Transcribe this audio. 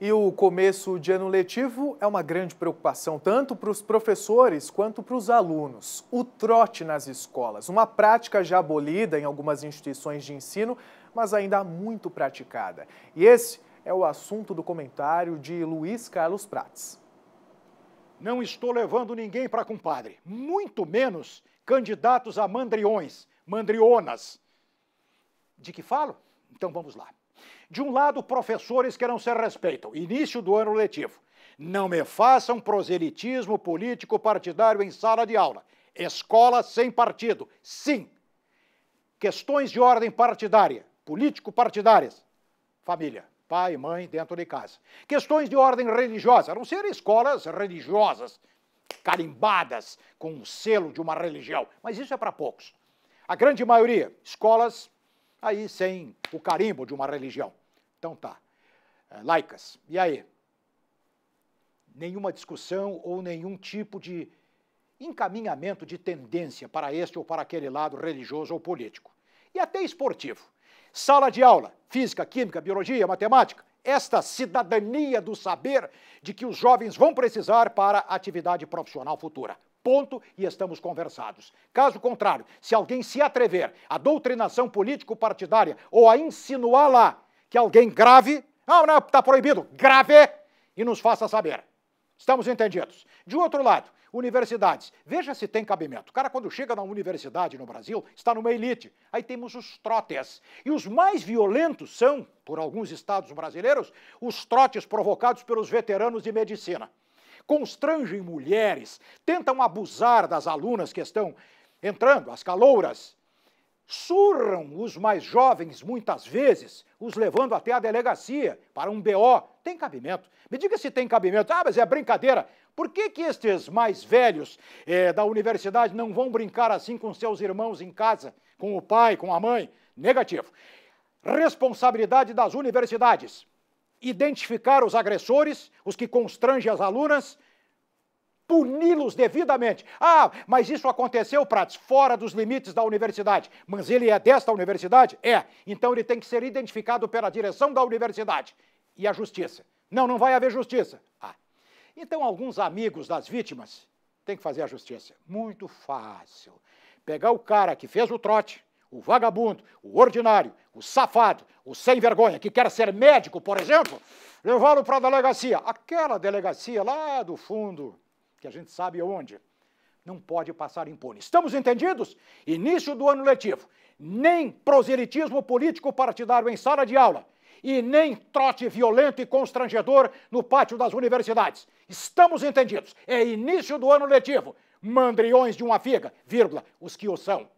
E o começo de ano letivo é uma grande preocupação, tanto para os professores quanto para os alunos. O trote nas escolas, uma prática já abolida em algumas instituições de ensino, mas ainda muito praticada. E esse é o assunto do comentário de Luiz Carlos Prates. Não estou levando ninguém para compadre, muito menos candidatos a mandriões, mandrionas. De que falo? Então vamos lá. De um lado, professores que não se respeitam, início do ano letivo. Não me façam proselitismo político partidário em sala de aula. Escola sem partido, sim. Questões de ordem partidária, político-partidárias. Família, pai e mãe dentro de casa. Questões de ordem religiosa, a não ser escolas religiosas, carimbadas com o um selo de uma religião, mas isso é para poucos. A grande maioria, escolas aí sem o carimbo de uma religião. Então tá. É, laicas. E aí? Nenhuma discussão ou nenhum tipo de encaminhamento de tendência para este ou para aquele lado religioso ou político. E até esportivo. Sala de aula, física, química, biologia, matemática, esta cidadania do saber de que os jovens vão precisar para a atividade profissional futura ponto e estamos conversados. Caso contrário, se alguém se atrever à doutrinação político-partidária ou a insinuar lá que alguém grave, ah, não, não, está proibido, grave e nos faça saber. Estamos entendidos. De outro lado, universidades. Veja se tem cabimento. O cara, quando chega na universidade no Brasil, está numa elite. Aí temos os trotes. E os mais violentos são, por alguns estados brasileiros, os trotes provocados pelos veteranos de medicina constrangem mulheres, tentam abusar das alunas que estão entrando, as calouras. Surram os mais jovens muitas vezes, os levando até a delegacia para um BO. Tem cabimento. Me diga se tem cabimento. Ah, mas é brincadeira. Por que, que estes mais velhos é, da universidade não vão brincar assim com seus irmãos em casa, com o pai, com a mãe? Negativo. Responsabilidade das universidades identificar os agressores, os que constrangem as alunas, puni-los devidamente. Ah, mas isso aconteceu, Prates, fora dos limites da universidade. Mas ele é desta universidade? É. Então ele tem que ser identificado pela direção da universidade e a justiça. Não, não vai haver justiça. Ah. Então alguns amigos das vítimas têm que fazer a justiça. Muito fácil. Pegar o cara que fez o trote, o vagabundo, o ordinário, o safado, o sem vergonha, que quer ser médico, por exemplo, levá-lo para a delegacia. Aquela delegacia lá do fundo, que a gente sabe onde, não pode passar impune. Estamos entendidos? Início do ano letivo. Nem proselitismo político partidário em sala de aula e nem trote violento e constrangedor no pátio das universidades. Estamos entendidos. É início do ano letivo. Mandriões de uma figa, vírgula, os que o são.